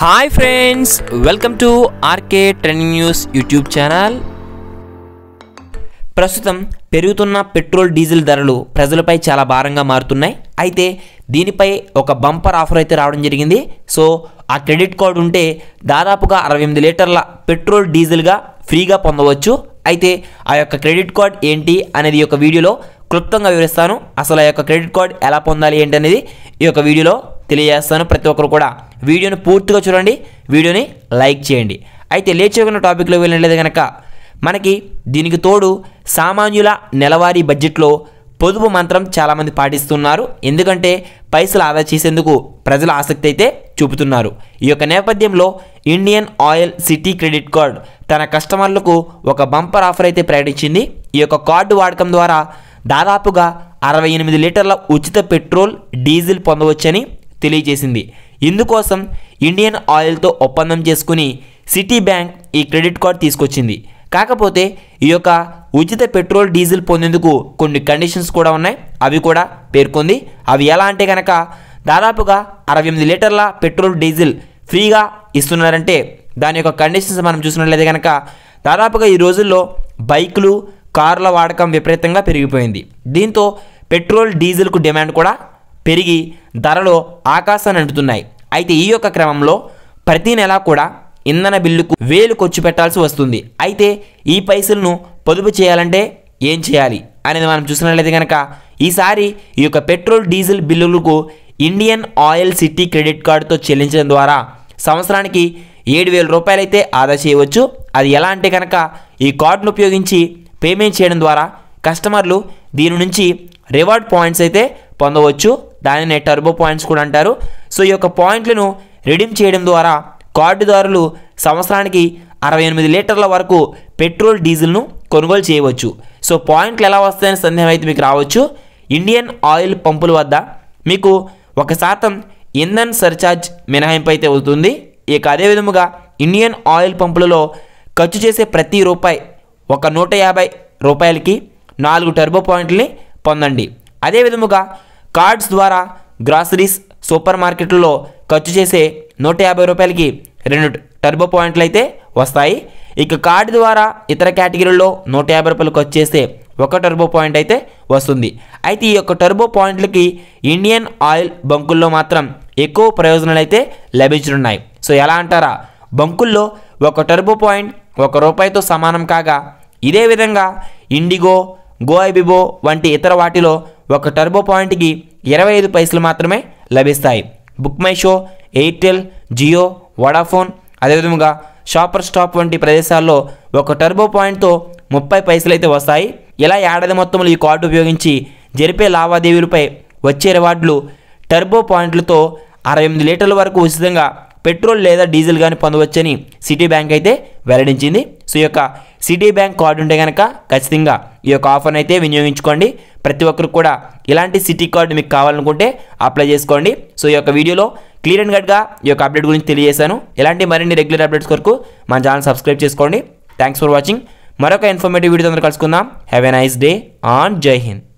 hi friends welcome to RK trending news YouTube channel ప్రస్తుతం పెరుగుతున్న petrol diesel ధరలు ప్రజలపై చాలా భారంగా మారుతున్నాయి అయితే దీనిపై ఒక బంపర్ ఆఫర్ అయితే రావడం జరిగింది సో ఆ క్రెడిట్ కార్డు ఉంటే దాదాపుగా అరవై ఎనిమిది లీటర్ల పెట్రోల్ డీజిల్గా ఫ్రీగా పొందవచ్చు అయితే ఆ యొక్క క్రెడిట్ కార్డ్ ఏంటి అనేది ఒక యొక్క వీడియోలో క్లుప్తంగా వివరిస్తాను అసలు ఆ యొక్క క్రెడిట్ కార్డ్ ఎలా పొందాలి ఏంటి అనేది ఈ యొక్క వీడియోలో తెలియజేస్తాను ప్రతి ఒక్కరు కూడా వీడియోని పూర్తిగా చూడండి వీడియోని లైక్ చేయండి అయితే ఉన్న టాపిక్లో వెళ్ళినట్లయితే కనుక మనకి దీనికి తోడు సామాన్యుల నెలవారీ బడ్జెట్లో పొదుపు మంత్రం చాలామంది పాటిస్తున్నారు ఎందుకంటే పైసలు ఆదా చేసేందుకు ప్రజల ఆసక్తి అయితే చూపుతున్నారు ఈ యొక్క నేపథ్యంలో Indian Oil Citi credit card తన కస్టమర్లకు ఒక బంపర్ ఆఫర్ అయితే ప్రకటించింది ఈ యొక్క కార్డు వాడకం ద్వారా దాదాపుగా అరవై ఎనిమిది లీటర్ల ఉచిత పెట్రోల్ డీజిల్ పొందవచ్చని తెలియజేసింది ఇందుకోసం ఇండియన్ ఆయిల్తో ఒప్పందం చేసుకుని సిటీ బ్యాంక్ ఈ క్రెడిట్ కార్డ్ తీసుకొచ్చింది కాకపోతే ఈ యొక్క ఉచిత పెట్రోల్ డీజిల్ పొందేందుకు కొన్ని కండిషన్స్ కూడా ఉన్నాయి అవి కూడా పేర్కొంది అవి ఎలా అంటే కనుక దాదాపుగా అరవై ఎనిమిది లీటర్ల పెట్రోల్ డీజిల్ ఫ్రీగా ఇస్తున్నారంటే దాని యొక్క కండిషన్స్ మనం చూసినట్లయితే కనుక దాదాపుగా ఈ రోజుల్లో బైకులు కార్ల వాడకం విపరీతంగా పెరిగిపోయింది దీంతో పెట్రోల్ డీజిల్కు డిమాండ్ కూడా పెరిగి ధరలో ఆకాశాన్ని అంటుతున్నాయి అయితే ఈ యొక్క క్రమంలో ప్రతి నెలా కూడా ఇంధన బిల్లుకు వేలు ఖర్చు పెట్టాల్సి వస్తుంది అయితే ఈ పైసలను పొదుపు చేయాలంటే ఏం చేయాలి అనేది మనం చూసినట్లయితే కనుక ఈసారి ఈ యొక్క పెట్రోల్ డీజిల్ బిల్లులకు ఇండియన్ ఆయిల్ సిటీ క్రెడిట్ కార్డుతో చెల్లించడం ద్వారా సంవత్సరానికి ఏడు వేల రూపాయలైతే ఆదా చేయవచ్చు అది ఎలా అంటే కనుక ఈ కార్డును ఉపయోగించి పేమెంట్ చేయడం ద్వారా కస్టమర్లు దీని నుంచి రివార్డ్ పాయింట్స్ అయితే పొందవచ్చు దానినే టర్బో పాయింట్స్ కూడా అంటారు సో ఈ యొక్క పాయింట్లను రిడీమ్ చేయడం ద్వారా కార్డుదారులు సంవత్సరానికి అరవై ఎనిమిది లీటర్ల వరకు పెట్రోల్ డీజిల్ను కొనుగోలు చేయవచ్చు సో పాయింట్లు ఎలా వస్తాయని సందేహం అయితే మీకు రావచ్చు ఇండియన్ ఆయిల్ పంపుల వద్ద మీకు ఒక శాతం ఇంధన్ సర్ఛార్జ్ మినహాయింపు అయితే అవుతుంది ఇక అదేవిధముగా ఇండియన్ ఆయిల్ పంపులలో ఖర్చు చేసే ప్రతి రూపాయి ఒక నూట యాభై రూపాయలకి నాలుగు టర్బో పాయింట్ని పొందండి అదేవిధముగా కార్డ్స్ ద్వారా గ్రాసరీస్ సూపర్ మార్కెట్లలో ఖర్చు చేసే నూట యాభై రూపాయలకి రెండు టర్బో పాయింట్లు అయితే వస్తాయి ఇక కార్డు ద్వారా ఇతర కేటగిరీల్లో నూట యాభై రూపాయలు ఖర్చు చేస్తే ఒక టర్బో పాయింట్ అయితే వస్తుంది అయితే ఈ యొక్క టర్బో పాయింట్లకి ఇండియన్ ఆయిల్ బంకుల్లో మాత్రం ఎక్కువ ప్రయోజనాలు అయితే లభించనున్నాయి సో ఎలా అంటారా బంకుల్లో ఒక టర్బో పాయింట్ ఒక రూపాయితో సమానం కాగా ఇదే విధంగా ఇండిగో గోఐబిబో వంటి ఇతర వాటిలో ఒక టర్బో పాయింట్కి ఇరవై ఐదు పైసలు మాత్రమే లభిస్తాయి Book My Show Airtel Jio Vodafone అదేవిధంగా షాపర్ స్టాప్ వంటి ప్రదేశాల్లో ఒక టర్బో పాయింట్తో ముప్పై పైసలు అయితే వస్తాయి ఇలా ఏడాది మొత్తంలో ఈ కార్డు ఉపయోగించి జరిపే లావాదేవీలపై వచ్చే రివార్డులు టర్బో పాయింట్లతో అరవై ఎనిమిది లీటర్ల వరకు ఉచితంగా పెట్రోల్ లేదా డీజిల్ కానీ పొందవచ్చని సిటీ బ్యాంక్ అయితే వెల్లడించింది సో ఈ యొక్క సిటీ బ్యాంక్ కార్డు ఉంటే కనుక ఖచ్చితంగా ఈ యొక్క ఆఫర్ని అయితే వినియోగించుకోండి ప్రతి ఒక్కరు కూడా ఇలాంటి సిటీ కార్డు మీకు కావాలనుకుంటే అప్లై చేసుకోండి సో ఈ యొక్క వీడియోలో క్లియర్ అండ్ కట్గా ఈ యొక్క అప్డేట్ గురించి తెలియజేశాను ఇలాంటి మరిన్ని రెగ్యులర్ అప్డేట్స్ కొరకు మన ఛానల్ సబ్స్క్రైబ్ చేసుకోండి థ్యాంక్స్ ఫర్ వాచింగ్ మరొక ఇన్ఫర్మేటివ్ వీడియో అందరూ కలుసుకుందాం have a nice day on Jai Hind